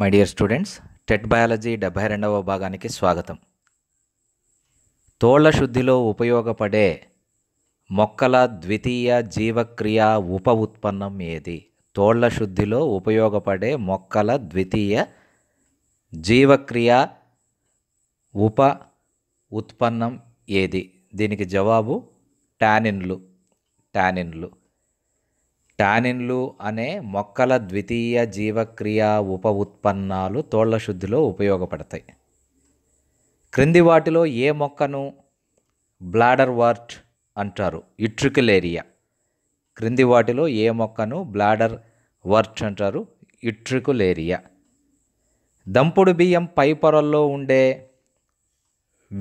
my dear students TET biology డెబ్బై రెండవ భాగానికి స్వాగతం తోళ్ల శుద్ధిలో ఉపయోగపడే మొక్కల ద్వితీయ జీవక్రియ ఉప ఉత్పన్నం ఏది తోళ్ల శుద్ధిలో ఉపయోగపడే మొక్కల ద్వితీయ జీవక్రియ ఉప ఉత్పన్నం ఏది దీనికి జవాబు టానిన్లు టానిన్లు టానిన్లు అనే మొక్కల ద్వితీయ జీవక్రియ ఉప ఉత్పన్నాలు తోళ్లశుద్ధిలో శుద్ధిలో ఉపయోగపడతాయి క్రింది వాటిలో ఏ మొక్కను బ్లాడర్ వర్ట్ అంటారు ఇట్రికులేరియా క్రింది వాటిలో ఏ మొక్కను బ్లాడర్ వర్ట్ అంటారు ఇట్రికులేరియా దంపుడు బియ్యం పై పొరల్లో ఉండే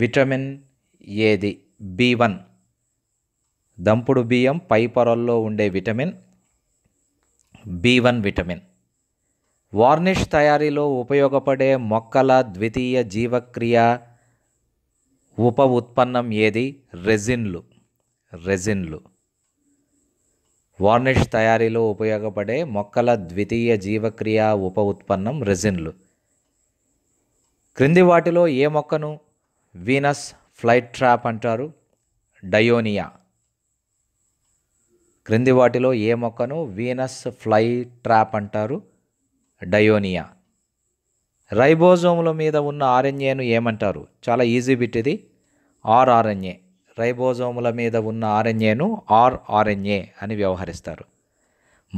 విటమిన్ ఏది బి వన్ దంపుడు బియ్యం పై పొరల్లో ఉండే vitamin B one vitamin varnish తయారీలో ఉపయోగపడే మొక్కల ద్వితీయ జీవక్రియ ఉప ఉత్పన్నం ఏది రెజిన్లు రెజిన్లు వార్నిష్ తయారీలో ఉపయోగపడే మొక్కల ద్వితీయ జీవక్రియ ఉప ఉత్పన్నం రెజిన్లు క్రింది వాటిలో ఏ మొక్కను వీనస్ ఫ్లైట్ ట్రాప్ అంటారు డయోనియా క్రింది వాటిలో ఏ మొక్కను వీనస్ ఫ్లై ట్రాప్ అంటారు డయోనియా రైబోజోముల మీద ఉన్న ఆర్ఎన్ఏను ఏమంటారు చాలా ఈజీ బిట్ ఇది ఆర్ఆర్ఎన్ఏ రైబోజోముల మీద ఉన్న ఆర్ఎన్ఏను ఆర్ఆర్ఎన్ఏ అని వ్యవహరిస్తారు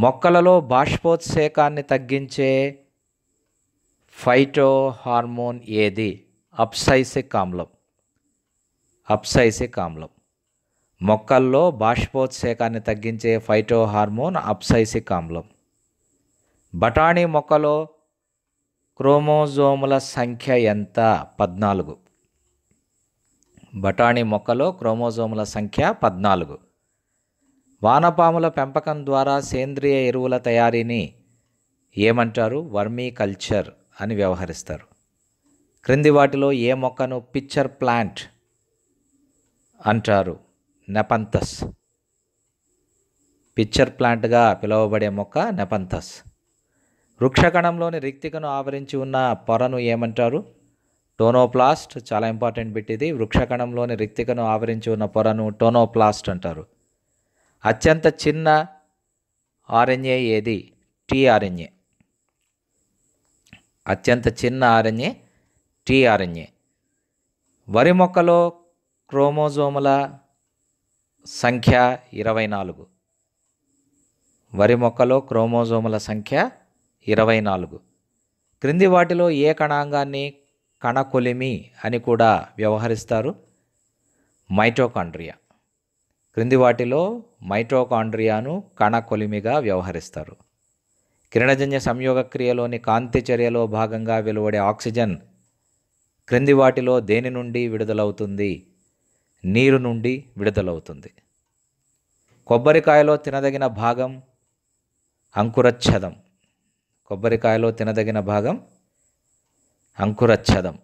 మొక్కలలో బాష్పోత్సేకాన్ని తగ్గించే ఫైటో హార్మోన్ ఏది అప్సైసిక్ ఆమ్లం అప్సైసిక్ ఆమ్లం మొక్కల్లో బాష్పోత్సేకాన్ని తగ్గించే ఫైటో హార్మోన్ అప్సైసిక్ ఆమ్లం బఠానీ మొక్కలో క్రోమోజోముల సంఖ్య ఎంత పద్నాలుగు బఠానీ మొక్కలో క్రోమోజోముల సంఖ్య పద్నాలుగు వానపాముల పెంపకం ద్వారా సేంద్రియ ఎరువుల తయారీని ఏమంటారు వర్మీ కల్చర్ అని వ్యవహరిస్తారు క్రింది వాటిలో ఏ మొక్కను పిక్చర్ ప్లాంట్ అంటారు నెపంతస్ పిక్చర్ ప్లాంట్గా పిలువబడే మొక్క నెపంతస్ వృక్షకణంలోని రిక్తికను ఆవరించి ఉన్న పొరను ఏమంటారు టోనోప్లాస్ట్ చాలా ఇంపార్టెంట్ పెట్టింది ఇది వృక్షకణంలోని రిక్తికను ఆవరించి ఉన్న పొరను టోనోప్లాస్ట్ అంటారు అత్యంత చిన్న ఆర్ఎన్ఏ ఏది టీఆర్ఎన్ఏ అత్యంత చిన్న ఆర్ఎన్ఏ టీఆర్ఎన్ఏ వరి మొక్కలో క్రోమోజోముల సంఖ్య ఇరవై నాలుగు వరి మొక్కలో క్రోమోజోముల సంఖ్య ఇరవై నాలుగు క్రింది వాటిలో ఏ కణాంగాన్ని కణకొలిమి అని కూడా వ్యవహరిస్తారు మైటోకాండ్రియా క్రింది వాటిలో మైటోకాండ్రియాను కణకొలిమిగా వ్యవహరిస్తారు కిరణజన్య సంయోగ క్రియలోని కాంతి చర్యలో భాగంగా వెలువడే ఆక్సిజన్ క్రింది వాటిలో దేని నుండి విడుదలవుతుంది నీరు నుండి విడుదలవుతుంది కొబ్బరికాయలో తినదగిన భాగం అంకురచ్ఛదం కొబ్బరికాయలో తినదగిన భాగం అంకురచ్ఛదం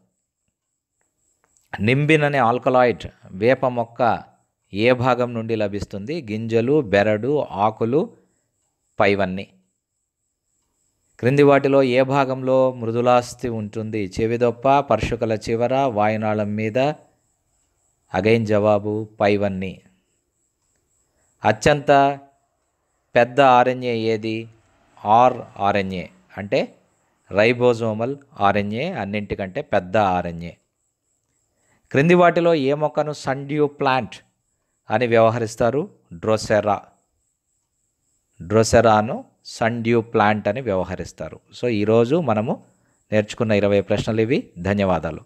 నింబిన్ అనే ఆల్కలాయిడ్ వేప మొక్క ఏ భాగం నుండి లభిస్తుంది గింజలు బెరడు ఆకులు పైవన్నీ క్రింది వాటిలో ఏ భాగంలో మృదులాస్తి ఉంటుంది చెవిదొప్ప పర్షుకల చివర వాయునాళం మీద అగైన్ జవాబు పైవన్నీ అత్యంత పెద్ద ఆర్ఎన్ఏ ఏది ఆర్ ఆర్ఎన్ఏ అంటే రైబోజోమల్ ఆర్ఎన్ఏ అన్నింటికంటే పెద్ద ఆర్ఎన్ఏ క్రింది వాటిలో ఏ మొక్కను సండ్యూ ప్లాంట్ అని వ్యవహరిస్తారు డ్రోసెరా డ్రోసెరాను సండ్యూ ప్లాంట్ అని వ్యవహరిస్తారు సో ఈరోజు మనము నేర్చుకున్న ఇరవై ప్రశ్నలు ఇవి ధన్యవాదాలు